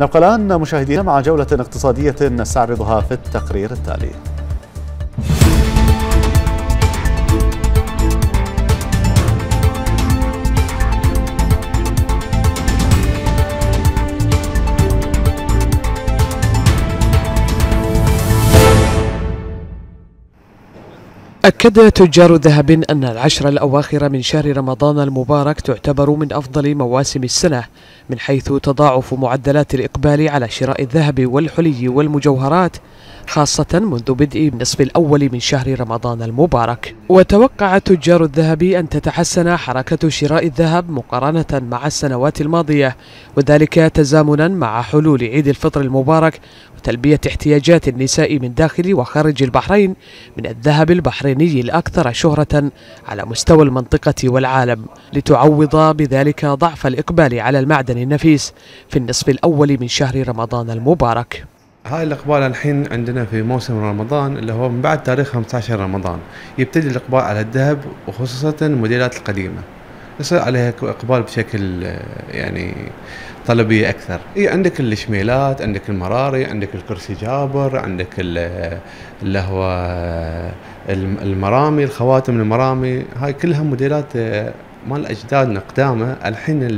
نبقى الآن مشاهدينا مع جولة اقتصادية نستعرضها في التقرير التالي أكد تجار ذهب أن العشر الأواخر من شهر رمضان المبارك تعتبر من أفضل مواسم السنة من حيث تضاعف معدلات الإقبال على شراء الذهب والحلي والمجوهرات خاصة منذ بدء النصف الأول من شهر رمضان المبارك وتوقع تجار الذهب أن تتحسن حركة شراء الذهب مقارنة مع السنوات الماضية وذلك تزامنا مع حلول عيد الفطر المبارك وتلبية احتياجات النساء من داخل وخارج البحرين من الذهب البحريني الأكثر شهرة على مستوى المنطقة والعالم لتعوض بذلك ضعف الإقبال على المعدن النفيس في النصف الأول من شهر رمضان المبارك هاي الاقبال الحين عندنا في موسم رمضان اللي هو من بعد تاريخ 15 رمضان يبتدي الاقبال على الذهب وخصوصا الموديلات القديمه يصير عليها اقبال بشكل يعني طلبيه اكثر اي عندك الشميلات عندك المراري عندك الكرسي جابر عندك اللي هو المرامي الخواتم المرامي هاي كلها موديلات آه، مال اجدادنا قدامه الحين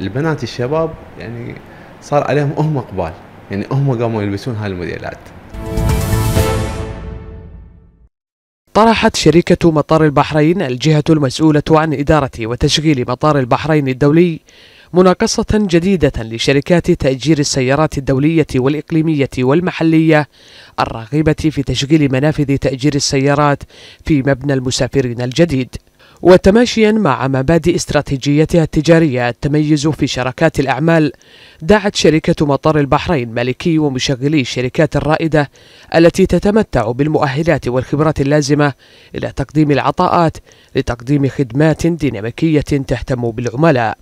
البنات الشباب يعني صار عليهم اهم اقبال يعني هم قاموا يلبسون هاي الموديلات طرحت شركة مطار البحرين الجهة المسؤولة عن إدارة وتشغيل مطار البحرين الدولي مناقصة جديدة لشركات تأجير السيارات الدولية والإقليمية والمحلية الراغبة في تشغيل منافذ تأجير السيارات في مبنى المسافرين الجديد وتماشيا مع مبادئ استراتيجيتها التجارية التميز في شراكات الأعمال دعت شركة مطار البحرين مالكي ومشغلي الشركات الرائدة التي تتمتع بالمؤهلات والخبرات اللازمة إلى تقديم العطاءات لتقديم خدمات ديناميكية تهتم بالعملاء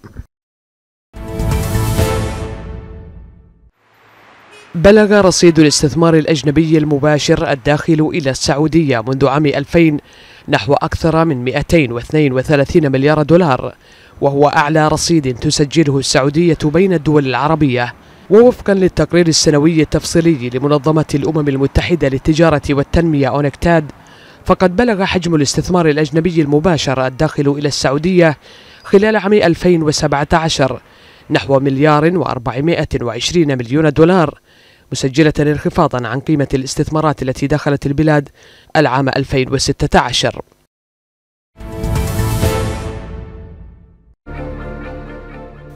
بلغ رصيد الاستثمار الأجنبي المباشر الداخل إلى السعودية منذ عام 2000 نحو أكثر من 232 مليار دولار وهو أعلى رصيد تسجله السعودية بين الدول العربية ووفقا للتقرير السنوي التفصيلي لمنظمة الأمم المتحدة للتجارة والتنمية أونكتاد فقد بلغ حجم الاستثمار الأجنبي المباشر الداخل إلى السعودية خلال عام 2017 نحو مليار و420 مليون دولار مسجلة انخفاضا عن قيمة الاستثمارات التي دخلت البلاد العام 2016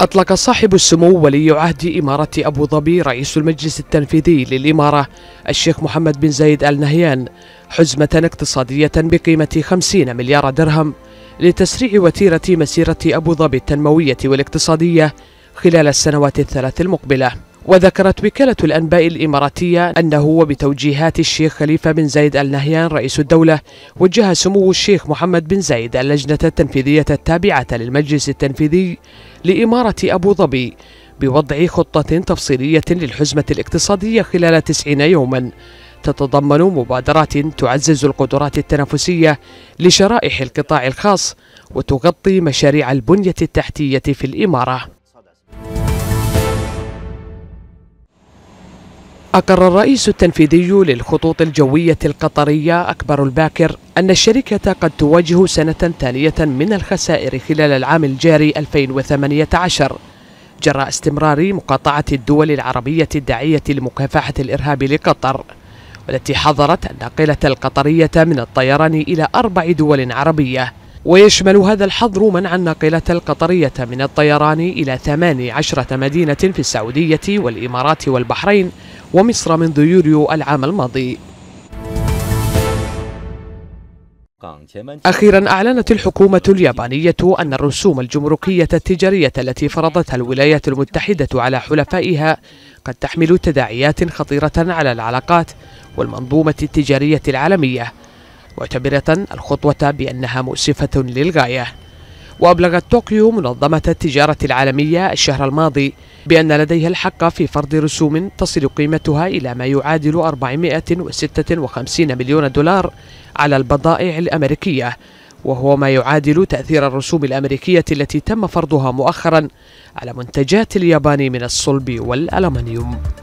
أطلق صاحب السمو ولي عهد إمارة أبو ظبي رئيس المجلس التنفيذي للإمارة الشيخ محمد بن زايد آل نهيان حزمة اقتصادية بقيمة 50 مليار درهم لتسريع وتيرة مسيرة أبو ظبي التنموية والاقتصادية خلال السنوات الثلاث المقبلة وذكرت وكالة الأنباء الإماراتية أنه وبتوجيهات الشيخ خليفة بن زايد آل نهيان رئيس الدولة وجه سمو الشيخ محمد بن زايد اللجنة التنفيذية التابعة للمجلس التنفيذي لإمارة أبو ظبي بوضع خطة تفصيلية للحزمة الاقتصادية خلال 90 يوماً تتضمن مبادرات تعزز القدرات التنافسية لشرائح القطاع الخاص وتغطي مشاريع البنية التحتية في الإمارة أقر الرئيس التنفيذي للخطوط الجوية القطرية أكبر الباكر أن الشركة قد تواجه سنة ثانية من الخسائر خلال العام الجاري 2018 جراء استمرار مقاطعة الدول العربية الداعية لمكافحة الإرهاب لقطر والتي حظرت الناقلة القطرية من الطيران إلى أربع دول عربية ويشمل هذا الحظر منع الناقلة القطرية من الطيران إلى 18 مدينة في السعودية والإمارات والبحرين ومصر منذ يوليو العام الماضي أخيرا أعلنت الحكومة اليابانية أن الرسوم الجمركية التجارية التي فرضتها الولايات المتحدة على حلفائها قد تحمل تداعيات خطيرة على العلاقات والمنظومة التجارية العالمية معتبرة الخطوة بأنها مؤسفة للغاية وأبلغت طوكيو منظمة التجارة العالمية الشهر الماضي بأن لديها الحق في فرض رسوم تصل قيمتها إلى ما يعادل 456 مليون دولار على البضائع الأمريكية وهو ما يعادل تأثير الرسوم الأمريكية التي تم فرضها مؤخرا على منتجات اليابان من الصلب والألمنيوم